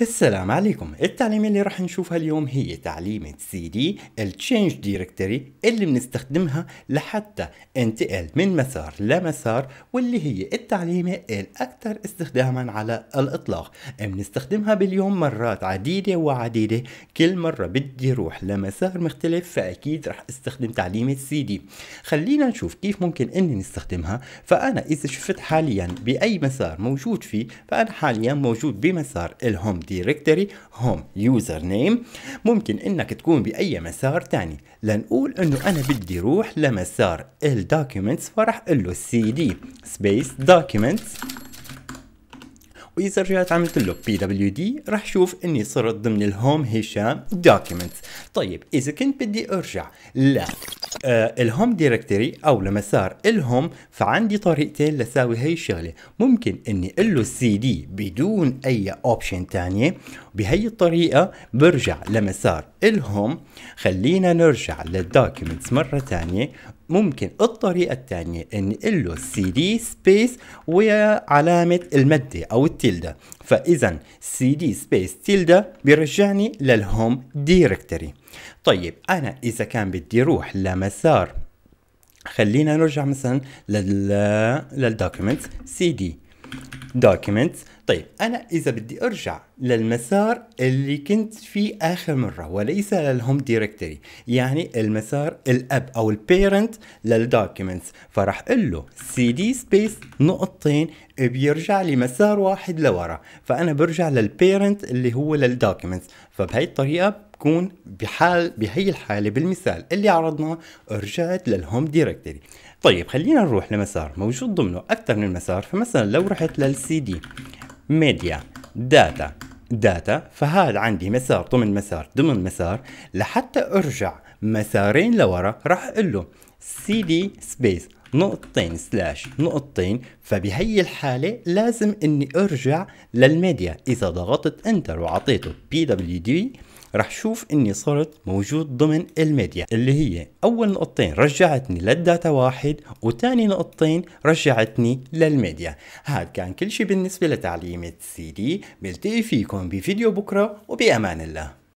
السلام عليكم التعليمة اللي راح نشوفها اليوم هي تعليمة CD دي Directory اللي بنستخدمها لحتى انتقل من مسار لمسار واللي هي التعليمة الأكثر استخداما على الإطلاق بنستخدمها باليوم مرات عديدة وعديدة كل مرة بدي روح لمسار مختلف فأكيد راح استخدم تعليمة CD خلينا نشوف كيف ممكن اني نستخدمها فأنا إذا شفت حاليا بأي مسار موجود فيه فأنا حاليا موجود بمسار الهوم directory هوم يوزر نيم ممكن انك تكون باي مسار ثاني لنقول انه انا بدي روح لمسار ال documents فراح اقول له cd space documents واذا رجعت عملت له pwd راح شوف اني صرت ضمن الهوم هشام documents طيب اذا كنت بدي ارجع لا آه، الهوم ديركتوري او لمسار الهوم فعندي طريقتين لساوي هي الشغله ممكن اني له السي دي بدون اي اوبشن ثانيه بهي الطريقه برجع لمسار الهوم خلينا نرجع للدوكيومنتس مره ثانيه ممكن الطريقة الثانية اني له cd space ويا وعلامة المادة او التلدة فاذا cd space تلدة بيرجعني للهوم دايركتوري طيب انا اذا كان بدي اروح لمسار خلينا نرجع مثلا لل للدوكيومنتس سي دي دوكيومنتس طيب انا اذا بدي ارجع للمسار اللي كنت فيه اخر مره وليس للهوم ديركتوري يعني المسار الاب او البيرنت للدوكيومنتس فراح اقول له سي دي سبيس نقطتين بيرجع لي مسار واحد لورا فانا برجع للبيرنت اللي هو للدوكيومنتس فبهي الطريقه بكون بحال بهي الحاله بالمثال اللي عرضناه رجعت للهوم ديركتوري طيب خلينا نروح لمسار موجود ضمنه اكثر من مسار فمثلا لو رحت للسي دي ميديا داتا داتا فهذا عندي مسار ضمن مسار ضمن مسار لحتى ارجع مسارين لورا راح اقول له سي دي سبيس نقطتين سلاش نقطتين فبهي الحالة لازم اني ارجع للميديا اذا ضغطت انتر وعطيته بي دبليو دي رح شوف اني صرت موجود ضمن الميديا اللي هي اول نقطتين رجعتني للداتا واحد وتاني نقطتين رجعتني للميديا هاد كان كل شي بالنسبة لتعليم السي دي بلتقي فيكم بفيديو بكرة وبأمان الله